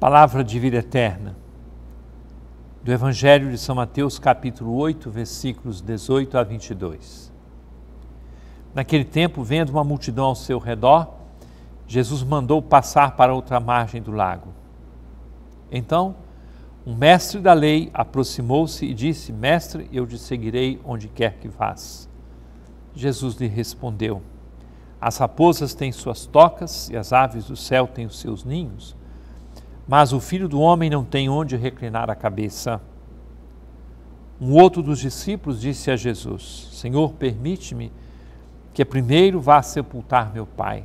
Palavra de vida eterna. Do Evangelho de São Mateus, capítulo 8, versículos 18 a 22. Naquele tempo, vendo uma multidão ao seu redor, Jesus mandou passar para outra margem do lago. Então, um mestre da lei aproximou-se e disse: Mestre, eu te seguirei onde quer que vás. Jesus lhe respondeu: As raposas têm suas tocas e as aves do céu têm os seus ninhos mas o filho do homem não tem onde reclinar a cabeça. Um outro dos discípulos disse a Jesus: Senhor, permite-me que primeiro vá sepultar meu pai.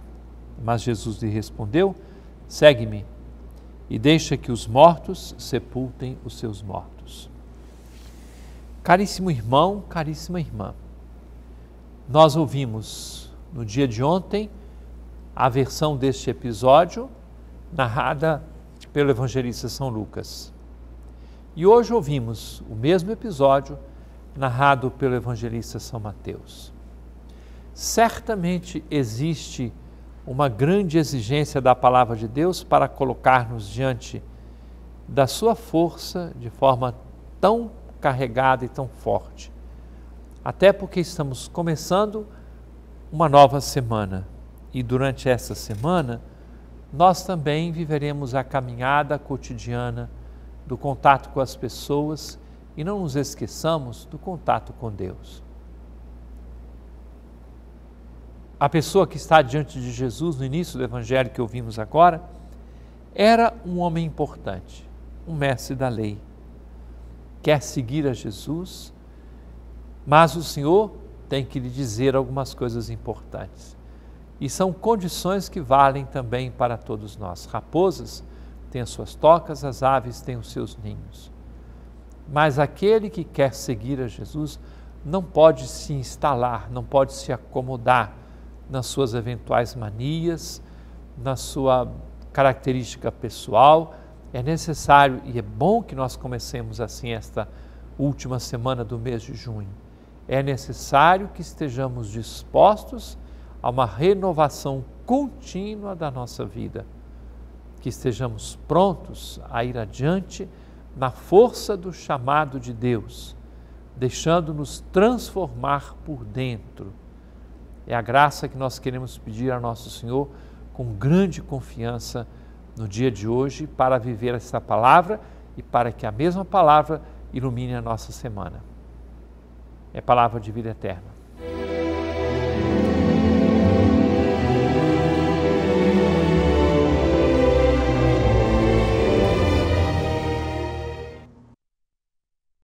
Mas Jesus lhe respondeu: Segue-me e deixa que os mortos sepultem os seus mortos. Caríssimo irmão, caríssima irmã, nós ouvimos no dia de ontem a versão deste episódio narrada pelo evangelista São Lucas. E hoje ouvimos o mesmo episódio narrado pelo evangelista São Mateus. Certamente existe uma grande exigência da palavra de Deus para colocar-nos diante da sua força de forma tão carregada e tão forte. Até porque estamos começando uma nova semana e durante essa semana nós também viveremos a caminhada cotidiana do contato com as pessoas e não nos esqueçamos do contato com Deus. A pessoa que está diante de Jesus no início do evangelho que ouvimos agora era um homem importante, um mestre da lei. Quer seguir a Jesus, mas o Senhor tem que lhe dizer algumas coisas importantes. E são condições que valem também para todos nós. Raposas têm as suas tocas, as aves têm os seus ninhos. Mas aquele que quer seguir a Jesus não pode se instalar, não pode se acomodar nas suas eventuais manias, na sua característica pessoal. É necessário e é bom que nós comecemos assim esta última semana do mês de junho. É necessário que estejamos dispostos a uma renovação contínua da nossa vida. Que estejamos prontos a ir adiante na força do chamado de Deus, deixando-nos transformar por dentro. É a graça que nós queremos pedir a nosso Senhor com grande confiança no dia de hoje para viver esta palavra e para que a mesma palavra ilumine a nossa semana. É palavra de vida eterna.